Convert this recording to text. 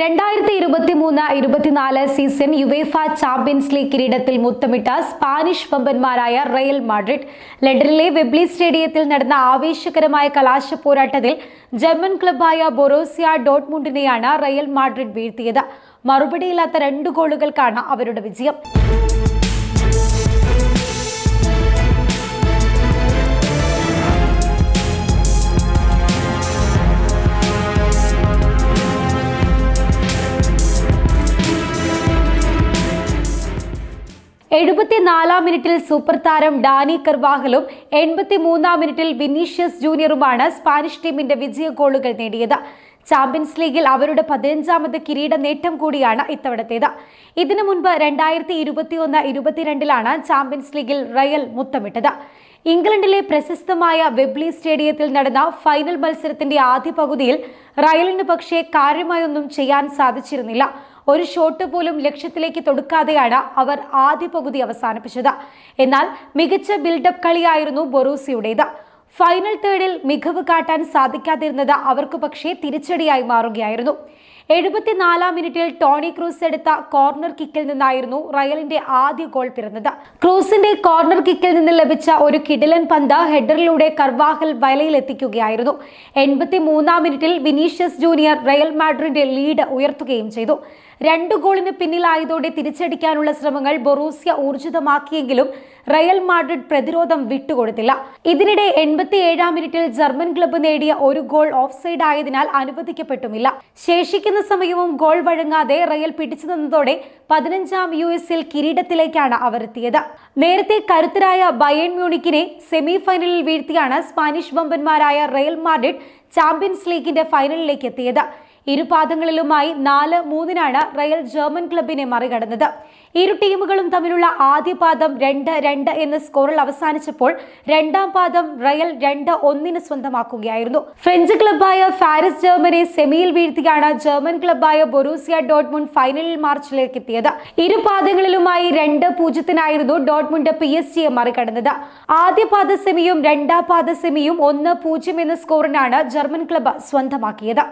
രണ്ടായിരത്തി മൂന്ന് ഇരുപത്തിനാല് സീസൺ യുവേഫ ചാമ്പ്യൻസ് ലീഗ് കിരീടത്തിൽ മുത്തമിട്ട സ്പാനിഷ് വമ്പന്മാരായ റയൽ മാഡ്രിഡ് ലണ്ടനിലെ വെബ്ലി സ്റ്റേഡിയത്തിൽ നടന്ന ആവേശകരമായ കലാശ പോരാട്ടത്തിൽ ജർമ്മൻ ക്ലബായ ബൊറോസിയ ഡോട്ട്മുണ്ടിനെയാണ് റയൽ മാഡ്രിഡ് വീഴ്ത്തിയത് മറുപടിയില്ലാത്ത രണ്ട് ഗോളുകൾക്കാണ് അവരുടെ വിജയം എഴുപത്തിനാലാം മിനിറ്റിൽ സൂപ്പർ താരം ഡാനി കർവാഹലും മൂന്നാം മിനിറ്റിൽ വിനീഷ്യസ് ജൂനിയറുമാണ് സ്പാനിഷ് ടീമിന്റെ വിജയ ഗോളുകൾ നേടിയത് ചാമ്പ്യൻസ് ലീഗിൽ അവരുടെ പതിനഞ്ചാമത് കിരീട നേട്ടം കൂടിയാണ് ഇത്തവണത്തേത് ഇതിനു മുൻപ് രണ്ടായിരത്തി ഇരുപത്തിയൊന്ന് ഇരുപത്തിരണ്ടിലാണ് ചാമ്പ്യൻസ് ലീഗിൽ റയൽ മുത്തമിട്ടത് ഇംഗ്ലണ്ടിലെ പ്രശസ്തമായ വെബ്ലി സ്റ്റേഡിയത്തിൽ നടന്ന ഫൈനൽ മത്സരത്തിന്റെ ആദ്യ പകുതിയിൽ റയലിന് പക്ഷേ കാര്യമായൊന്നും ചെയ്യാൻ സാധിച്ചിരുന്നില്ല ഒരു ഷോട്ട് പോലും ലക്ഷ്യത്തിലേക്ക് തൊടുക്കാതെയാണ് അവർ ആദ്യ പകുതി അവസാനിപ്പിച്ചത് എന്നാൽ മികച്ച ബിൽഡപ്പ് കളിയായിരുന്നു ബൊറൂസിയുടേത് ഫൈനൽ തേർഡിൽ മികവ് കാട്ടാൻ സാധിക്കാതിരുന്നത് അവർക്ക് പക്ഷേ തിരിച്ചടിയായി മാറുകയായിരുന്നു എഴുപത്തിനാലാം മിനിറ്റിൽ ടോണി ക്രൂസ് എടുത്ത കോർണർ കിക്കിൽ നിന്നായിരുന്നു റയലിന്റെ ആദ്യ ഗോൾ പിറന്നത് ക്രൂസിന്റെ കോർണർ കിക്കിൽ നിന്ന് ലഭിച്ച ഒരു കിടിലൻ പന്ത് ഹെഡറിലൂടെ കർവാഹൽ വലയിലെത്തിക്കുകയായിരുന്നു എൺപത്തി മൂന്നാം മിനിറ്റിൽ വിനീഷ്യസ് ജൂനിയർ റയൽ മാഡ്രിന്റെ ലീഡ് ഉയർത്തുകയും ചെയ്തു രണ്ടു ഗോളിന് പിന്നിലായതോടെ തിരിച്ചടിക്കാനുള്ള ശ്രമങ്ങൾ ബൊറൂസ്യ ഊർജിതമാക്കിയെങ്കിലും റയൽ മാഡ്രിഡ് പ്രതിരോധം വിട്ടുകൊടുത്തില്ല ഇതിനിടെ എൺപത്തി ഏഴാം മിനിറ്റിൽ ജർമ്മൻ ക്ലബ്ബ് നേടിയ ഒരു ഗോൾ ഓഫ് സൈഡ് ആയതിനാൽ അനുവദിക്കപ്പെട്ടുമില്ല ശേഷിക്കുന്ന സമയവും ഗോൾ വഴങ്ങാതെ റയൽ പിടിച്ചു നിന്നതോടെ പതിനഞ്ചാം യു എസിൽ കിരീടത്തിലേക്കാണ് അവരെത്തിയത് നേരത്തെ കരുത്തരായ ബയൺ മ്യൂണിക്കിനെ സെമി ഫൈനലിൽ വീഴ്ത്തിയാണ് സ്പാനിഷ് വമ്പന്മാരായ റയൽ മാഡ്രിഡ് ചാമ്പ്യൻസ് ലീഗിന്റെ ഫൈനലിലേക്ക് എത്തിയത് ഇരുപാദങ്ങളിലുമായി നാല് മൂന്നിനാണ് റയൽ ജർമ്മൻ ക്ലബിനെ മറികടന്നത് ഇരു ടീമുകളും തമ്മിലുള്ള ആദ്യ പാദം രണ്ട് രണ്ട് എന്ന സ്കോറിൽ അവസാനിച്ചപ്പോൾ രണ്ടാം പാദം റയൽ രണ്ട് ഒന്നിന് സ്വന്തമാക്കുകയായിരുന്നു ഫ്രഞ്ച് ക്ലബായ ഫാരിസ് ജർമ്മനെ സെമിയിൽ വീഴ്ത്തിയാണ് ജർമ്മൻ ക്ലബായ ബൊറൂസിയ ഡോട്ട്മുണ്ട് ഫൈനലിൽ മാർച്ചിലേക്ക് എത്തിയത് ഇരു പാദങ്ങളിലുമായി രണ്ട് പൂജ്യത്തിനായിരുന്നു ഡോട്ട്മുണ്ട് പി എസ് ജിയെ മറികടന്നത് ആദ്യ പാദ സെമിയും രണ്ടാം പാദ സെമിയും ഒന്ന് പൂജ്യം എന്ന സ്കോറിനാണ് ജർമ്മൻ ക്ലബ് സ്വന്തമാക്കിയത്